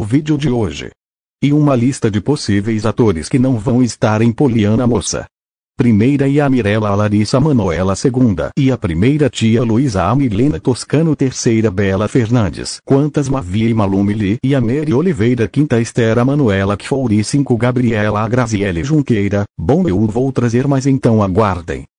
no vídeo de hoje. E uma lista de possíveis atores que não vão estar em Poliana Moça. Primeira e a Mirella a Larissa Manoela segunda e a primeira tia Luísa a Milena Toscano terceira Bela Fernandes Quantas Mavia e Malumili e a Mary Oliveira quinta Estera Manuela Kfouri cinco Gabriela Graziele Junqueira, bom eu vou trazer mas então aguardem.